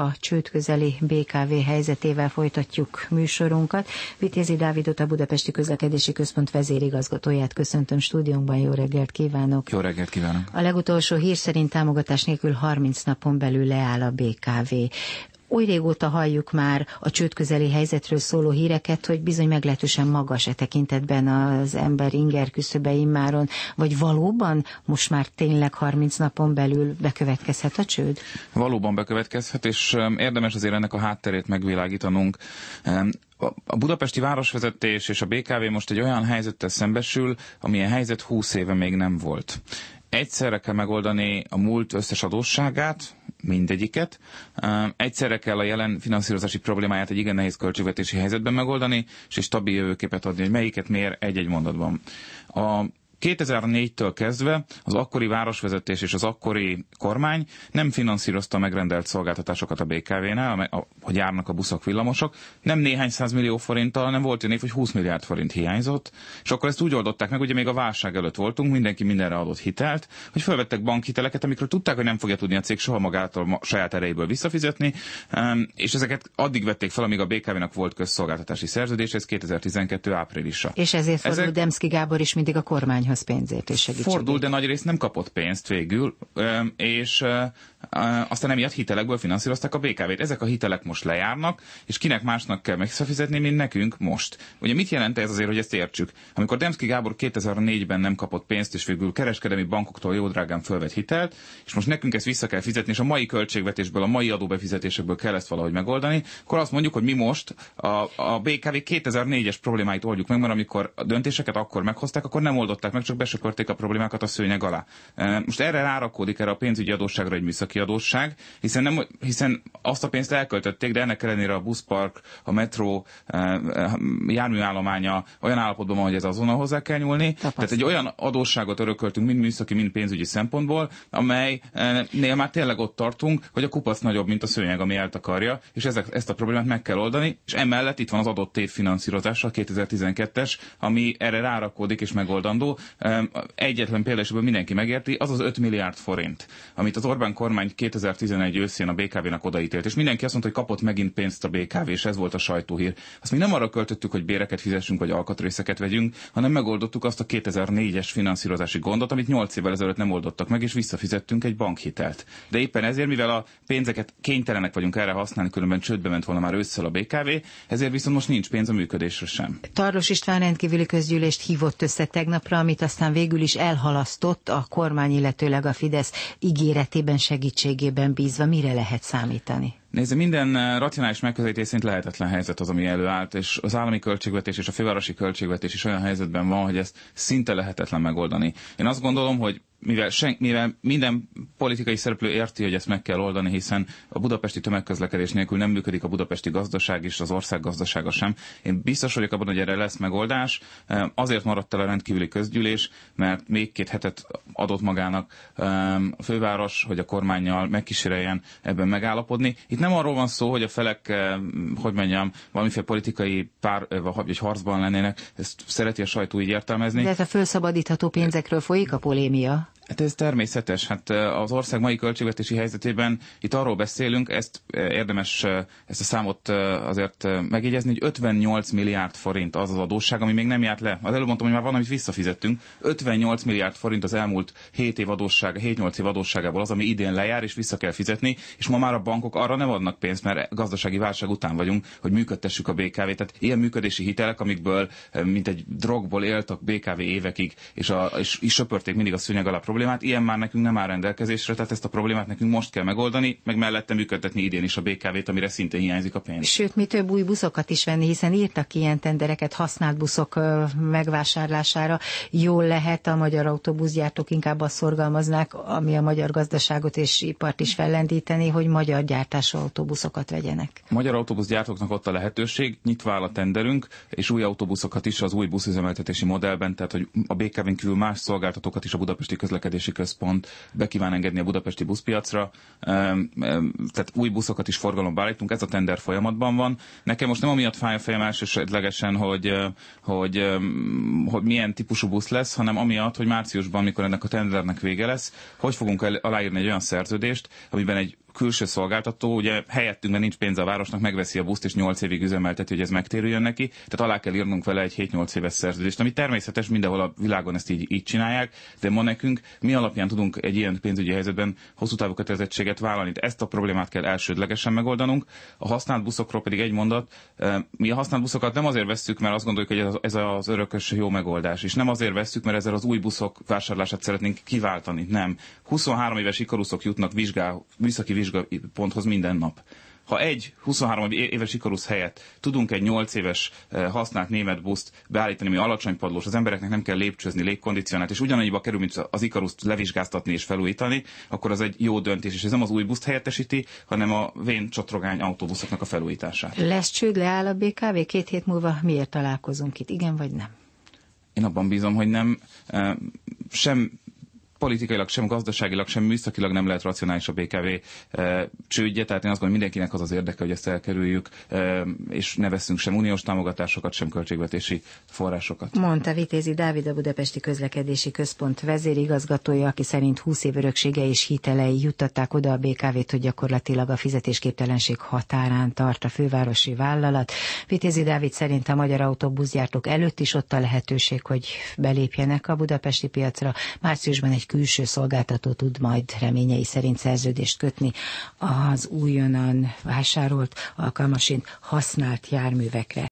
a csőd közeli BKV helyzetével folytatjuk műsorunkat. Vitézi Dávidot, a Budapesti Közlekedési Központ vezérigazgatóját köszöntöm stúdiónkban. Jó reggelt kívánok! Jó reggelt kívánok! A legutolsó hír szerint támogatás nélkül 30 napon belül leáll a BKV oly régóta halljuk már a csőd közeli helyzetről szóló híreket, hogy bizony meglehetősen magas e tekintetben az ember inger küszöbe immáron, vagy valóban most már tényleg 30 napon belül bekövetkezhet a csőd? Valóban bekövetkezhet, és érdemes azért ennek a hátterét megvilágítanunk a budapesti városvezetés és a BKV most egy olyan helyzettel szembesül, amilyen helyzet 20 éve még nem volt. Egyszerre kell megoldani a múlt összes adósságát, mindegyiket. Egyszerre kell a jelen finanszírozási problémáját egy igen nehéz költségvetési helyzetben megoldani, és egy stabil jövőképet adni, hogy melyiket mér egy-egy mondatban. A 2004-től kezdve az akkori városvezetés és az akkori kormány nem finanszírozta megrendelt szolgáltatásokat a BKV-nál, hogy járnak a buszok, villamosok, nem néhány millió forinttal, hanem volt olyan év, hogy 20 milliárd forint hiányzott, és akkor ezt úgy oldották meg, ugye még a válság előtt voltunk, mindenki mindenre adott hitelt, hogy felvettek bankhiteleket, amikről tudták, hogy nem fogja tudni a cég soha magától saját erejéből visszafizetni, és ezeket addig vették fel, amíg a BKV-nak volt közszolgáltatási szerződés, ez 2012 áprilisa. És ezért fordult Ezek... Demszki Gábor is mindig a kormány kampányhoz pénzért és segítséget. Fordul, de nagy rész nem kapott pénzt végül, és aztán emiatt hitelekből finanszírozták a BKV-t. Ezek a hitelek most lejárnak, és kinek másnak kell megfizetni, mint nekünk most. Ugye mit jelent ez azért, hogy ezt értsük? Amikor Demszki Gábor 2004-ben nem kapott pénzt, és végül kereskedemi bankoktól jó drágán fölvett hitelt, és most nekünk ezt vissza kell fizetni, és a mai költségvetésből, a mai adóbefizetésekből kell ezt valahogy megoldani, akkor azt mondjuk, hogy mi most a, a BKV 2004-es problémáit oldjuk meg, mert amikor a döntéseket akkor meghozták, akkor nem oldották meg meg csak besöpörték a problémákat a szőnyeg alá. E, most erre rárakódik erre a pénzügyi adósságra egy műszaki adósság, hiszen, nem, hiszen azt a pénzt elköltötték, de ennek ellenére a buszpark, a metró e, e, járműállománya olyan állapotban van, hogy ez azonnal hozzá kell nyúlni. Tapasztal. Tehát egy olyan adósságot örököltünk, mind műszaki, mind pénzügyi szempontból, amelynél már tényleg ott tartunk, hogy a kupac nagyobb, mint a szőnyeg, ami eltakarja, és ezek, ezt a problémát meg kell oldani, és emellett itt van az adott év finanszírozása, a 2012-es, ami erre rárakódik és megoldandó. Egyetlen példásban mindenki megérti, az az 5 milliárd forint, amit az Orbán kormány 2011 őszén a BKV-nak odaítélt, és mindenki azt mondta, hogy kapott megint pénzt a BKV, és ez volt a sajtóhír. Azt mi nem arra költöttük, hogy béreket fizessünk, vagy alkatrészeket vegyünk, hanem megoldottuk azt a 2004-es finanszírozási gondot, amit 8 évvel ezelőtt nem oldottak meg, és visszafizettünk egy bankhitelt. De éppen ezért, mivel a pénzeket kénytelenek vagyunk erre használni, különben csődbe ment volna már ősszel a BKV, ezért viszont most nincs pénz a működésre sem. Tarlos István rendkívüli közgyűlést hívott össze tegnapra, amit amit aztán végül is elhalasztott a kormány, illetőleg a Fidesz ígéretében, segítségében bízva. Mire lehet számítani? Nézd, minden eh, racionális megközelítés szerint lehetetlen helyzet az, ami előállt, és az állami költségvetés és a fővárosi költségvetés is olyan helyzetben van, hogy ezt szinte lehetetlen megoldani. Én azt gondolom, hogy mivel, sen, mivel minden politikai szereplő érti, hogy ezt meg kell oldani, hiszen a budapesti tömegközlekedés nélkül nem működik a budapesti gazdaság és az ország gazdasága sem. Én biztos vagyok abban, hogy erre lesz megoldás. Azért maradt el a rendkívüli közgyűlés, mert még két hetet adott magának a főváros, hogy a kormányjal megkíséreljen ebben megállapodni. Itt nem arról van szó, hogy a felek, hogy mondjam, valamiféle politikai pár, vagy egy harcban lennének, ezt szereti a sajtó így értelmezni. De ez a felszabadítható pénzekről folyik a polémia? Hát ez természetes. Hát az ország mai költségvetési helyzetében itt arról beszélünk, ezt érdemes ezt a számot azért megjegyezni, hogy 58 milliárd forint az az adósság, ami még nem járt le. Az előbb mondtam, hogy már van, amit visszafizettünk. 58 milliárd forint az elmúlt 7 év adósság, 7-8 év adósságából az, ami idén lejár és vissza kell fizetni, és ma már a bankok arra nem adnak pénzt, mert gazdasági válság után vagyunk, hogy működtessük a BKV-t. Tehát ilyen működési hitelek, amikből mint egy drogból éltek BKV évekig, és, a, és, és söpörték mindig a szőnyeg alá problémát, problémát, ilyen már nekünk nem áll rendelkezésre, tehát ezt a problémát nekünk most kell megoldani, meg mellette működtetni idén is a BKV-t, amire szintén hiányzik a pénz. Sőt, mi több új buszokat is venni, hiszen írtak ilyen tendereket használt buszok megvásárlására. Jól lehet, a magyar autóbuszgyártók inkább azt szorgalmaznák, ami a magyar gazdaságot és ipart is fellendíteni, hogy magyar gyártású autóbuszokat vegyenek. magyar autóbuszgyártóknak ott a lehetőség, nyitva áll a tenderünk, és új autóbuszokat is az új buszüzemeltetési modellben, tehát hogy a BKV-n kívül más szolgáltatókat is a budapesti közlekedés közlekedési központ be kíván engedni a budapesti buszpiacra, tehát új buszokat is forgalomba állítunk, ez a tender folyamatban van. Nekem most nem amiatt fáj a fejem elsődlegesen, hogy, hogy, hogy milyen típusú busz lesz, hanem amiatt, hogy márciusban, mikor ennek a tendernek vége lesz, hogy fogunk aláírni egy olyan szerződést, amiben egy külső szolgáltató, ugye helyettünk, mert nincs pénze a városnak, megveszi a buszt, és 8 évig üzemelteti, hogy ez megtérüljön neki. Tehát alá kell írnunk vele egy 7-8 éves szerződést, ami természetes, mindenhol a világon ezt így, így csinálják, de ma nekünk mi alapján tudunk egy ilyen pénzügyi helyzetben hosszú távú kötelezettséget vállalni. Ezt a problémát kell elsődlegesen megoldanunk. A használt buszokról pedig egy mondat, mi a használt buszokat nem azért veszük, mert azt gondoljuk, hogy ez az örökös jó megoldás, és nem azért veszük, mert ezzel az új buszok vásárlását szeretnénk kiváltani, nem. 23 éves ikaruszok jutnak vizsgál, műszaki vizsgaponthoz minden nap. Ha egy 23 éves ikarusz helyett tudunk egy 8 éves eh, használt német buszt beállítani, ami alacsony padlós, az embereknek nem kell lépcsőzni, légkondicionált, és ugyanannyiba kerül, mint az ikaruszt levizsgáztatni és felújítani, akkor az egy jó döntés, és ez nem az új buszt helyettesíti, hanem a vén csatrogány autóbuszoknak a felújítását. Lesz csőd, leáll a BKV két hét múlva, miért találkozunk itt, igen vagy nem? Én abban bízom, hogy nem eh, sem politikailag, sem gazdaságilag, sem műszakilag nem lehet racionális a BKV eh, csődje, tehát én azt gondolom, mindenkinek az az érdeke, hogy ezt elkerüljük, eh, és ne veszünk sem uniós támogatásokat, sem költségvetési forrásokat. Mondta Vitézi Dávid a Budapesti Közlekedési Központ vezérigazgatója, aki szerint 20 év öröksége és hitelei juttatták oda a BKV-t, hogy gyakorlatilag a fizetésképtelenség határán tart a fővárosi vállalat. Vitézi Dávid szerint a magyar autóbuszgyártók előtt is ott a lehetőség, hogy belépjenek a budapesti piacra. Márciusban egy külső szolgáltató tud majd reményei szerint szerződést kötni az újonnan vásárolt, alkalmasint használt járművekre.